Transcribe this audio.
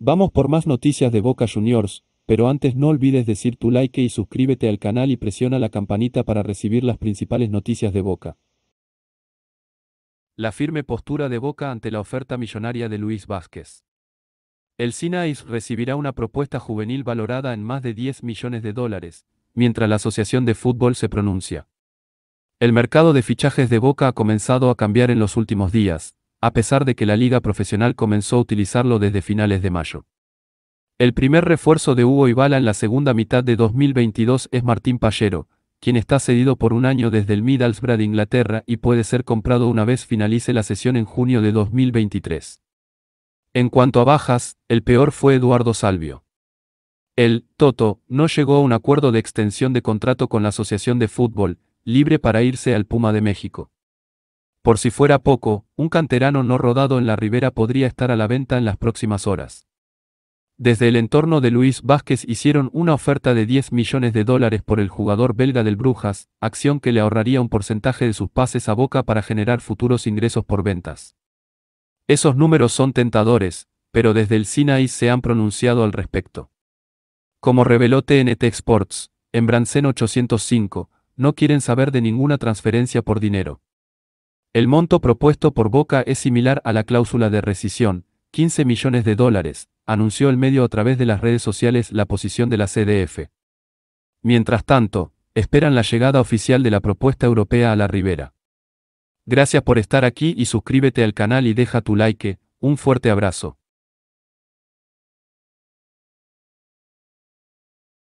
Vamos por más noticias de Boca Juniors, pero antes no olvides decir tu like y suscríbete al canal y presiona la campanita para recibir las principales noticias de Boca. La firme postura de Boca ante la oferta millonaria de Luis Vázquez. El Sinais recibirá una propuesta juvenil valorada en más de 10 millones de dólares, mientras la Asociación de Fútbol se pronuncia. El mercado de fichajes de Boca ha comenzado a cambiar en los últimos días, a pesar de que la liga profesional comenzó a utilizarlo desde finales de mayo. El primer refuerzo de Hugo Ibala en la segunda mitad de 2022 es Martín Pallero, quien está cedido por un año desde el Middlesbrough de Inglaterra y puede ser comprado una vez finalice la sesión en junio de 2023. En cuanto a bajas, el peor fue Eduardo Salvio. El Toto no llegó a un acuerdo de extensión de contrato con la Asociación de Fútbol, libre para irse al Puma de México. Por si fuera poco, un canterano no rodado en la ribera podría estar a la venta en las próximas horas. Desde el entorno de Luis Vázquez hicieron una oferta de 10 millones de dólares por el jugador belga del Brujas, acción que le ahorraría un porcentaje de sus pases a boca para generar futuros ingresos por ventas. Esos números son tentadores, pero desde el Sinaí se han pronunciado al respecto. Como reveló TNT Sports, en Bransen 805, no quieren saber de ninguna transferencia por dinero. El monto propuesto por Boca es similar a la cláusula de rescisión, 15 millones de dólares, anunció el medio a través de las redes sociales la posición de la CDF. Mientras tanto, esperan la llegada oficial de la propuesta europea a la Ribera. Gracias por estar aquí y suscríbete al canal y deja tu like, un fuerte abrazo.